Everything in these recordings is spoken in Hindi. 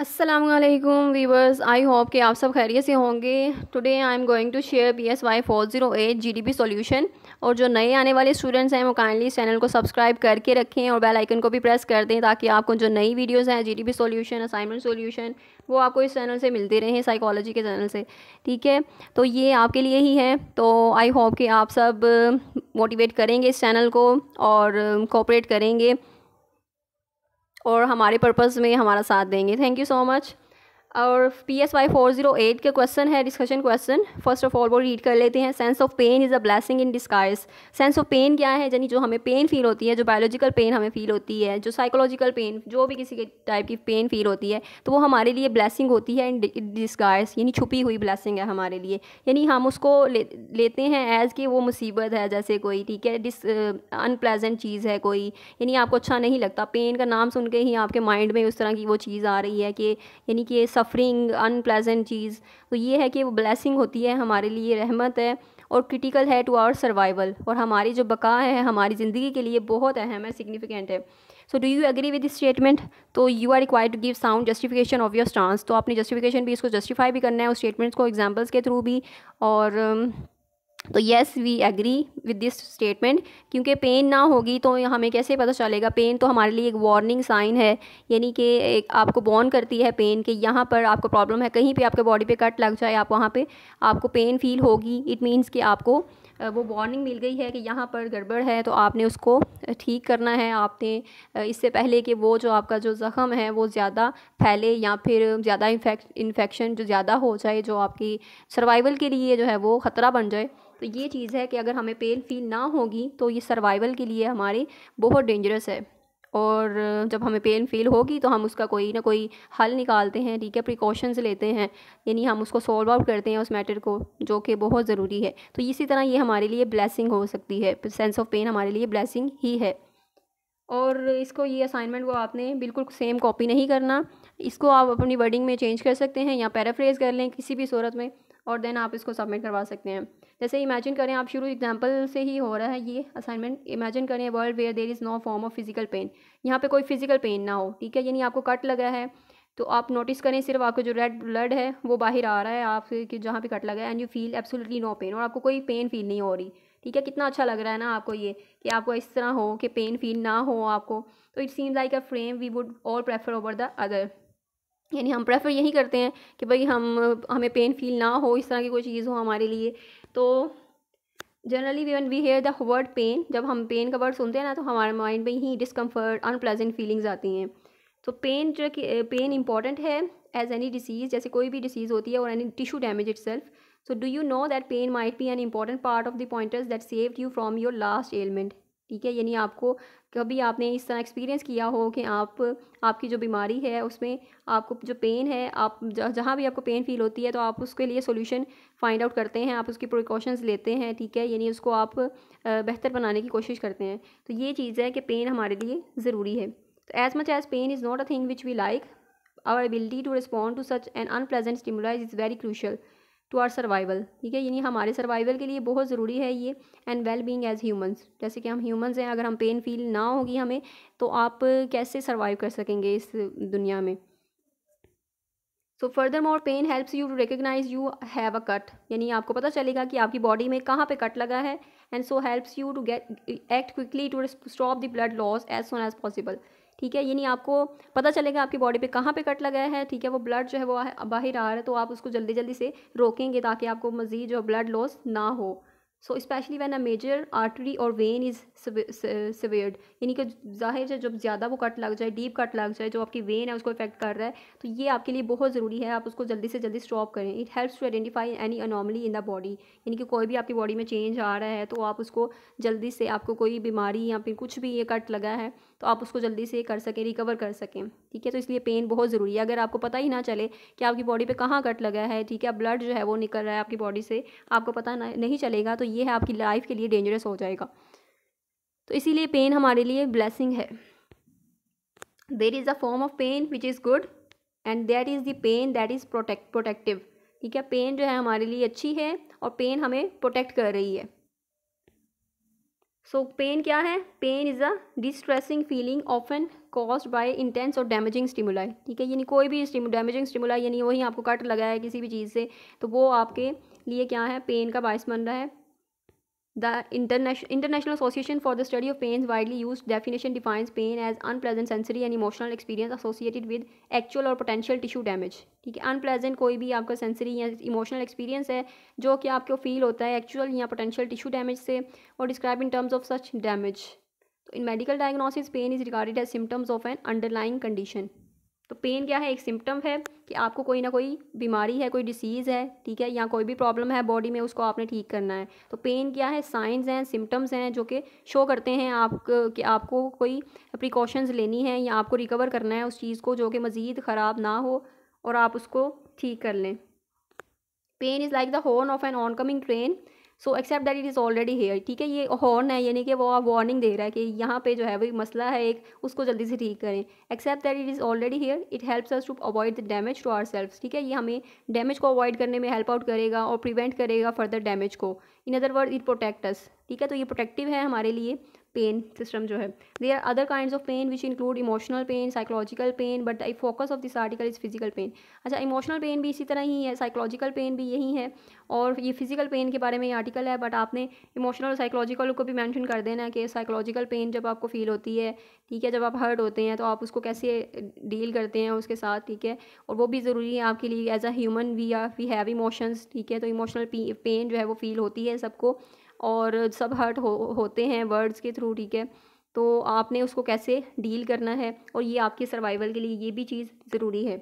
असलम वीवर्स आई होप कि आप सब खैरियत से होंगे today I am going to share B S Y four zero eight G D P solution और जो नए आने वाले स्टूडेंट्स हैं वो काइंडली इस चैनल को सब्सक्राइब करके रखें और बेल आइकन को भी प्रेस कर दें ताकि आपको जो नई वीडियोज़ हैं G D P solution assignment solution वो आपको इस चैनल से मिलते रहें साइकोलॉजी के चैनल से ठीक है तो ये आपके लिए ही है तो आई होप कि आप सब मोटिवेट करेंगे इस चैनल को और कॉपरेट करेंगे और हमारे पर्पज़ में हमारा साथ देंगे थैंक यू सो मच और P S Y four zero eight का क्वेश्चन है discussion question first of all वो रीड कर लेते हैं sense of pain is a blessing in disguise sense of pain क्या है यानी जो हमें पेन फील होती है जो बायोलॉजिकल पेन हमें फील होती है जो साइकोलॉजिकल पेन जो भी किसी के टाइप की पेन फील होती है तो वो हमारे लिए ब्लैसिंग होती है इन डिस्काइज यानी छुपी हुई ब्लैसिंग है हमारे लिए यानी हम उसको ले, लेते हैं एज़ कि वो मुसीबत है जैसे कोई ठीक है डिस अनप्लेजेंट चीज़ है कोई यानी आपको अच्छा नहीं लगता पेन का नाम सुन के ही आपके माइंड में उस तरह की वो चीज़ आ रही है कि यानी कि ये सफ़ सफ़रिंग अनप्लेजेंट चीज़ तो ये है कि वो ब्लेसिंग होती है हमारे लिए रहमत है और क्रिटिकल है टू आवर सर्वाइवल और हमारी जो बका है हमारी ज़िंदगी के लिए बहुत अहम है सिग्निफिकेंट है so do you agree with this statement तो you are required to give sound justification of your stance तो आपने जस्टिफिकेशन भी इसको जस्टिफाई भी करना है उस स्टेटमेंट्स को एग्जाम्पल्स के थ्रू भी और um, तो yes we agree with this statement क्योंकि पेन ना होगी तो हमें कैसे पता चलेगा पेन तो हमारे लिए एक वार्निंग साइन है यानी कि एक आपको बॉर्न करती है पेन कि यहाँ पर आपको प्रॉब्लम है कहीं पे आपके बॉडी पे कट लग जाए आप वहाँ पे आपको पेन फील होगी इट मींस कि आपको वो वार्निंग मिल गई है कि यहाँ पर गड़बड़ है तो आपने उसको ठीक करना है आपने इससे पहले कि वो जो आपका जो ज़ख़म है वो ज़्यादा फैले या फिर ज़्यादा इन्फेक्शन जो ज़्यादा हो जाए जो आपकी सर्वाइवल के लिए जो है वो ख़तरा बन जाए तो ये चीज़ है कि अगर हमें पेन फील ना होगी तो ये सर्वाइवल के लिए हमारे बहुत डेंजरस है और जब हमें पेन फील होगी तो हम उसका कोई ना कोई हल निकालते हैं ठीक है प्रिकॉशंस लेते हैं यानी हम उसको सॉल्व आउट करते हैं उस मैटर को जो कि बहुत ज़रूरी है तो इसी तरह ये हमारे लिए ब्लेसिंग हो सकती है सेंस ऑफ पेन हमारे लिए ब्लेसिंग ही है और इसको ये असाइनमेंट को आपने बिल्कुल सेम कॉपी नहीं करना इसको आप अपनी वर्डिंग में चेंज कर सकते हैं या पैराफ्रेज कर लें किसी भी सूरत में और देन आप इसको सबमिट करवा सकते हैं जैसे इमेजिन करें आप शुरू एग्जाम्पल से ही हो रहा है ये असाइनमेंट इमेजिन करें world where there is no form of physical pain यहाँ पे कोई फिजिकल पेन ना हो ठीक है यानी आपको कट लगा है तो आप नोटिस करें सिर्फ आपको जो रेड ब्लड है वो बाहर आ रहा है आपके जहाँ पे कट लगा है and you feel absolutely no pain और आपको कोई पेन फील नहीं हो रही ठीक है कितना अच्छा लग रहा है ना आपको ये कि आपको इस तरह हो कि पेन फील ना हो आपको तो it seems like a frame we would और प्रेफर ओवर द अदर यानी हम प्रेफर यही करते हैं कि भाई हम हमें पेन फील ना हो इस तरह की कोई चीज़ हो हमारे लिए तो generally we when we hear the word pain जब हम पेन का वर्ड सुनते हैं ना तो हमारे माइंड में ही डिस्कम्फर्ट अनप्लेजेंट फीलिंग्स आती हैं तो पेन जो पेन इंपॉर्टेंट है एज एनी डिसीज़ जैसे कोई भी डिसीज़ होती है और any tissue damage itself so do you know that pain might be an important part of the pointers that saved you from your last element ठीक है यानी आपको कभी आपने इस तरह एक्सपीरियंस किया हो कि आप आपकी जो बीमारी है उसमें आपको जो पेन है आप जहाँ भी आपको पेन फील होती है तो आप उसके लिए सोल्यूशन फाइंड आउट करते हैं आप उसकी प्रिकॉशंस लेते हैं ठीक है यानी उसको आप बेहतर बनाने की कोशिश करते हैं तो ये चीज़ है कि पेन हमारे लिए ज़रूरी है तो as much as pain is not a thing which we like our ability to respond to such an unpleasant stimuli is very crucial to our survival ठीक है यानी हमारे सर्वाइवल के लिए बहुत ज़रूरी है ये and well being as humans जैसे कि हम ह्यूमन्स हैं अगर हम पेन फील ना होगी हमें तो आप कैसे सर्वाइव कर सकेंगे इस दुनिया में so furthermore pain helps you to recognise you have a cut यानी आपको पता चलेगा कि आपकी बॉडी में कहाँ पे कट लगा है and so helps you to get act quickly to stop the blood loss as soon as possible ठीक है यानी आपको पता चलेगा आपकी बॉडी पे कहाँ पे कट लगाया है ठीक है वो ब्लड जो है वो बाहर आ रहा है तो आप उसको जल्दी जल्दी से रोकेंगे ताकि आपको मज़ीद जो ब्लड लॉस ना हो so specially when a major artery or vein is severed यानी कि जाहिर है जब ज़्यादा वो कट लग जाए डीप कट लग जाए जो आपकी वेन है उसको इफेक्ट कर रहा है तो ये आपके लिए बहुत ज़रूरी है आप उसको जल्दी से जल्दी स्टॉप करें it helps to identify any anomaly in the body यानी कि कोई भी आपकी बॉडी में चेंज आ रहा है तो आप उसको जल्दी से आपको कोई बीमारी या फिर कुछ भी ये कट लगा है तो आप उसको जल्दी से कर सकें रिकवर कर सकें ठीक है तो इसलिए पेन बहुत ज़रूरी है अगर आपको पता ही ना चले कि आपकी बॉडी पर कहाँ कट लगा है ठीक है ब्लड जो है वो निकल रहा है आपकी बॉडी से आपको पता नहीं चलेगा तो ये है आपकी लाइफ के लिए डेंजरस हो जाएगा तो इसीलिए पेन हमारे लिए ब्लेसिंग है there is a form of pain which is good and that is the pain that is protect protective ठीक है पेन जो है हमारे लिए अच्छी है और पेन हमें प्रोटेक्ट कर रही है सो so, पेन क्या है pain is a distressing feeling often caused by intense or damaging stimuli ठीक है यानी कोई भी डैमेजिंग स्टिमुलाई यानी वही आपको कट लगाया है किसी भी चीज़ से तो वो आपके लिए क्या है पेन का बायस बन रहा है the international international association for the study of pain widely used definition defines pain as unpleasant sensory and emotional experience associated with actual or potential tissue damage ठीक है अनप्लेजेंट कोई भी आपका सेंसरी या इमोशनल एक्सपीरियंस है जो कि आपको फील होता है एक्चुअल या पोटेंशियल टिशू डैमेज से or described in terms of such damage in medical diagnosis pain is regarded as symptoms of an underlying condition तो पेन क्या है एक सिम्टम है कि आपको कोई ना कोई बीमारी है कोई डिसीज़ है ठीक है या कोई भी प्रॉब्लम है बॉडी में उसको आपने ठीक करना है तो पेन क्या है साइंस हैं सिम्टम्स हैं जो कि शो करते हैं आप कि आपको कोई प्रिकॉशंस लेनी है या आपको रिकवर करना है उस चीज़ को जो कि मज़ीद ख़राब ना हो और आप उसको ठीक कर लें pain is like the horn of an oncoming train so accept that it is already here ठीक है ये हॉर्न है यानी कि वो वार्निंग दे रहा है कि यहाँ पे जो है वही मसला है एक उसको जल्दी से ठीक करें accept that it is already here it helps us to avoid the damage to our self ठीक है ये हमें डैमेज को अवॉइड करने में हेल्प आउट करेगा और प्रिवेंट करेगा फर्दर डैमेज को in other word it protect us ठीक है तो ये प्रोटेक्टिव है हमारे लिए पेन सिस्टम जो है there are other kind of pain which include emotional pain psychological pain but I focus of this article is physical pain अच्छा इमोशनल पेन भी इसी तरह ही है साइकोलॉजिकल पेन भी यही है और ये फिजिकल पेन के बारे में ये आर्टिकल है बट आपने इमोशनल और साइकोलॉजिकल को भी मैंशन कर देना कि साइकोलॉजिकल पेन जब आपको फील होती है ठीक है जब आप हर्ट होते हैं तो आप उसको कैसे डील करते हैं उसके साथ ठीक है और वो भी ज़रूरी है आपके लिए as a human we are we have emotions ठीक है तो इमोशनल पेन जो है वो फील होती है सबको और सब हर्ट हो होते हैं वर्ड्स के थ्रू ठीक है तो आपने उसको कैसे डील करना है और ये आपके सर्वाइवल के लिए ये भी चीज़ ज़रूरी है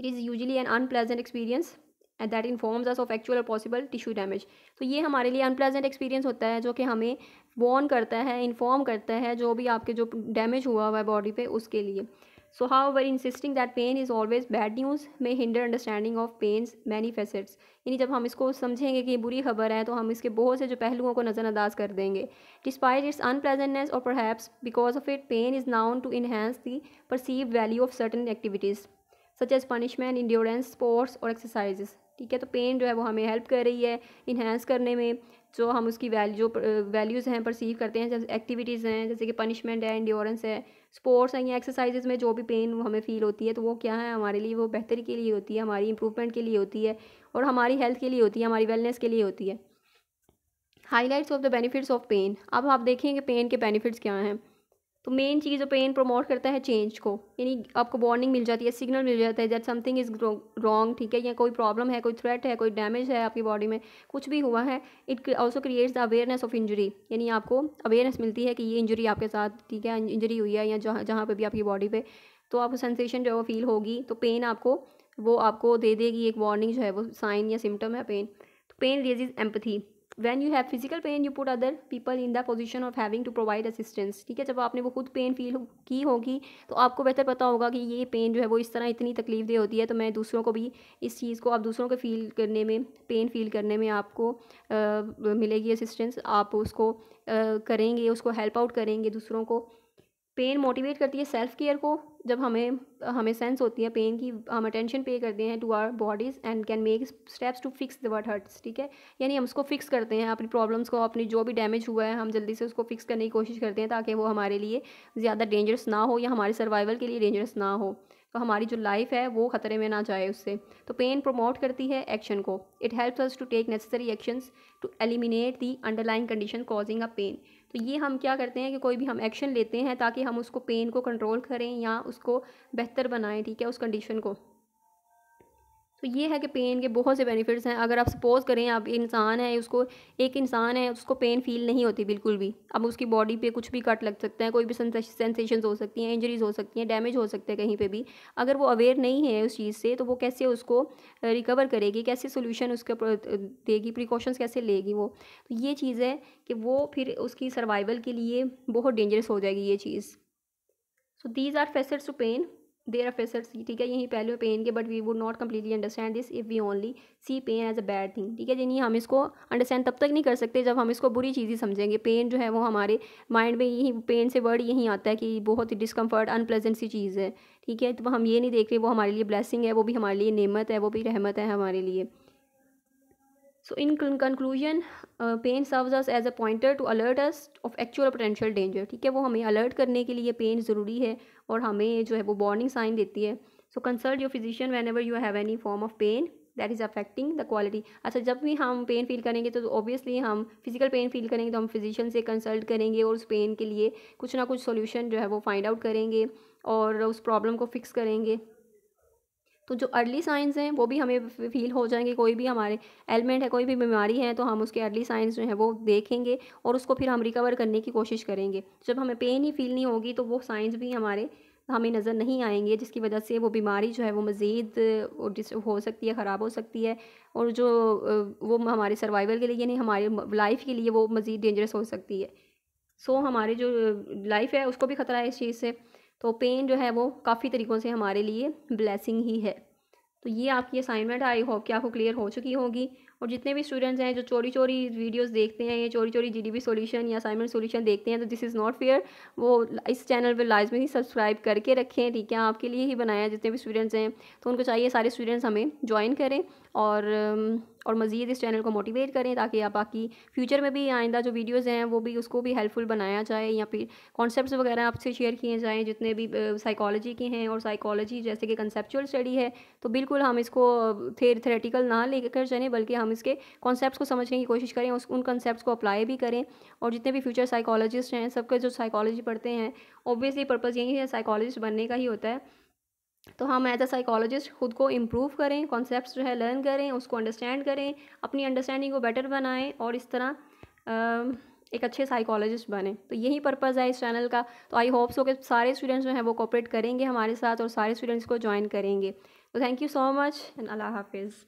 it is usually an unpleasant experience and that informs us of actual or possible tissue damage तो ये हमारे लिए अनप्लेजेंट एक्सपीरियंस होता है जो कि हमें वॉर्न करता है इन्फॉर्म करता है जो भी आपके जो डैमेज हुआ हुआ है बॉडी पे उसके लिए So, however, insisting that pain is always bad news may hinder understanding of pain's many facets. यानी जब हम इसको समझेंगे कि ये बुरी खबर है तो हम इसके बहुत से जो पहलुओं को नज़रअंदाज कर देंगे despite its unpleasantness or perhaps because of it pain is known to enhance the perceived value of certain activities such as punishment endurance sports or exercises ठीक है तो पेन जो है वो हमें हेल्प कर रही है इन्हेंस करने में जो हम उसकी वैल्यू जो वैल्यूज़ हैं परसीव करते हैं जैसे एक्टिविटीज़ हैं जैसे कि पनिशमेंट है इंड्योरेंस है स्पोर्ट्स हैं या एक्सरसाइजेज में जो भी पेन हमें फ़ील होती है तो वो क्या है हमारे लिए वो बेहतरी के लिए होती है हमारी इंप्रूवमेंट के लिए होती है और हमारी हेल्थ के लिए होती है हमारी वेलनेस के लिए होती है highlights of the benefits of pain अब आप देखेंगे पेन के बेनिफिट्स क्या हैं तो मेन चीज़ जो पेन प्रमोट करता है चेंज को यानी आपको वार्निंग मिल जाती है सिग्नल मिल जाता है दैट समथिंग इज़ रॉन्ग ठीक है या कोई प्रॉब्लम है कोई थ्रेट है कोई डैमेज है आपकी बॉडी में कुछ भी हुआ है it also creates the awareness of injury यानी आपको अवेयरनेस मिलती है कि ये इंजरी आपके साथ ठीक है इंजरी हुई है या जहाँ जहाँ पर भी आपकी बॉडी पे तो आपको सेंसेशन जो है वो फील होगी तो पेन आपको वो आपको दे देगी एक वार्निंग जो है वो साइन या सिम्टम है पेन तो pain raises empathy when you have physical pain you put other people in the position of having to provide assistance ठीक है जब आपने वो खुद पेन फील की होगी तो आपको बेहतर पता होगा कि ये पेन जो है वो इस तरह इतनी तकलीफ दे होती है तो मैं दूसरों को भी इस चीज़ को आप दूसरों को फील करने में पेन फील करने में आपको आ, मिलेगी असिस्टेंस आप उसको आ, करेंगे उसको हेल्प आउट करेंगे दूसरों को पेन मोटिवेट करती है सेल्फ केयर को जब हमें हमें सेंस होती है पेन की हम अटेंशन पे करते हैं to our bodies and can make steps to fix the what hurts ठीक है यानी हम उसको फिक्स करते हैं अपनी प्रॉब्लम्स को अपनी जो भी डैमेज हुआ है हम जल्दी से उसको फिक्स करने की कोशिश करते हैं ताकि वो हमारे लिए ज़्यादा डेंजरस ना हो या हमारे सर्वाइवल के लिए डेंजरस ना हो तो हमारी जो लाइफ है वो ख़तरे में ना जाए उससे तो पेन प्रमोट करती है एक्शन को it helps us to take necessary actions to eliminate the underlying condition causing a pain तो ये हम क्या करते हैं कि कोई भी हम एक्शन लेते हैं ताकि हम उसको पेन को कंट्रोल करें या उसको बेहतर बनाएं ठीक है उस कंडीशन को तो ये है कि पेन के बहुत से बेनिफिट्स हैं अगर आप सपोज़ करें आप इंसान है उसको एक इंसान है उसको पेन फील नहीं होती बिल्कुल भी अब उसकी बॉडी पे कुछ भी कट लग सकता है कोई भी सेंसेशंस हो सकती हैं इंजरीज हो सकती हैं डैमेज हो सकते हैं कहीं पे भी अगर वो अवेयर नहीं है उस चीज़ से तो वो कैसे उसको रिकवर करेगी कैसे सोल्यूशन उसके देगी प्रिकॉशंस कैसे लेगी वो तो ये चीज़ है कि वो फिर उसकी सर्वाइवल के लिए बहुत डेंजरस हो जाएगी ये चीज़ so these are faces to pain there are faces ठीक है यही पहले पेन के but we would not completely understand this if we only see pain as a bad thing ठीक है जिन्हें हम इसको अंडरस्टैंड तब तक नहीं कर सकते जब हम इसको बुरी चीज़ ही समझेंगे पेन जो है वो हमारे माइंड में यही पेन से वर्ड यही आता है कि बहुत ही डिस्कम्फर्ट अनप्लेजेंट सी चीज़ है ठीक है तो हम ये नहीं देख रहे वो हमारे लिए ब्लैसिंग है वो भी हमारे लिए नेमत है वो भी रहमत है हमारे लिए so in conclusion pain pain us as a pointer to alert us of actual potential danger ठीक है वो हमें अलर्ट करने के लिए पेन ज़रूरी है और हमें जो है वो वार्निंग साइन देती है so consult your physician whenever you have any form of pain that is affecting the quality अच्छा जब भी हम पेन फील करेंगे तो ऑब्वियसली हम फिजिकल पेन फील करेंगे तो हम फिजिशियन से कंसल्ट करेंगे और उस पेन के लिए कुछ ना कुछ सोल्यूशन जो है वो फाइंड आउट करेंगे और उस प्रॉब्लम को फिक्स करेंगे तो जो अर्ली साइंस हैं वो भी हमें फील हो जाएंगे कोई भी हमारे एलिमेंट है कोई भी बीमारी है तो हम उसके अर्ली साइंस जो हैं वो देखेंगे और उसको फिर हम रिकवर करने की कोशिश करेंगे जब हमें पेन ही फील नहीं होगी तो वो साइंस भी हमारे हमें नज़र नहीं आएंगे जिसकी वजह से वो बीमारी जो है वो मज़ीद हो सकती है ख़राब हो सकती है और जो वो हमारे सर्वाइवल के लिए यानी हमारे लाइफ के लिए वो मज़ीद डेंजरस हो सकती है सो so, हमारे जो लाइफ है उसको भी ख़तरा है इस चीज़ से तो पेन जो है वो काफ़ी तरीक़ों से हमारे लिए ब्लेसिंग ही है तो ये आपकी असाइनमेंट आई होप कि आपको क्लियर हो चुकी होगी और जितने भी स्टूडेंट्स हैं जो चोरी चोरी वीडियोस देखते हैं या चोरी चोरी जीडीबी सॉल्यूशन या असाइनमेंट सॉल्यूशन देखते हैं तो दिस इज़ नॉट फेयर वो इस चैनल पर लाजमी ही सब्सक्राइब करके रखें ठीक है आपके लिए ही बनाया जितने भी स्टूडेंट्स हैं तो उनको चाहिए सारे स्टूडेंट्स हमें ज्वाइन करें और um, और मज़ीद इस चैनल को मोटिवेट करें ताकि आप बाकी फ्यूचर में भी आइंदा जो वीडियोज़ हैं वो भी उसको भी हेल्पफुल बनाया जाए या फिर कॉन्सेप्ट वगैरह आपसे शेयर किए जाएँ जितने भी साइकोलॉजी uh, के हैं और साइकोलॉजी जैसे कि कंसेप्चुअल स्टडी है तो बिल्कुल हम इसको थे uh, थेरेटिकल ना लेकर चलें बल्कि हम हम इसके कॉन्सेप्ट को समझने की कोशिश करें उस उन कॉन्सेप्ट को अप्लाई भी करें और जितने भी फ्यूचर साइकोलॉजिस्ट हैं सबके जो साइकोलॉजी पढ़ते हैं ओब्वियसली पर्पज़ यही है साइकोलॉजिस्ट बनने का ही होता है तो हम एज अ साइकोलॉजिस्ट खुद को इम्प्रूव करें कॉन्सेप्ट जो है लर्न करें उसको अंडरस्टैंड करें अपनी अंडरस्टैंडिंग को बेटर बनाएं और इस तरह आ, एक अच्छे साइकोलॉजिस्ट बने तो यही पर्पज़ है इस चैनल का तो आई होप सो कि सारे स्टूडेंट्स जो हैं वो कॉपरेट करेंगे हमारे साथ और सारे स्टूडेंट्स को ज्वाइन करेंगे तो thank you so much and अल्लाह हाफिज़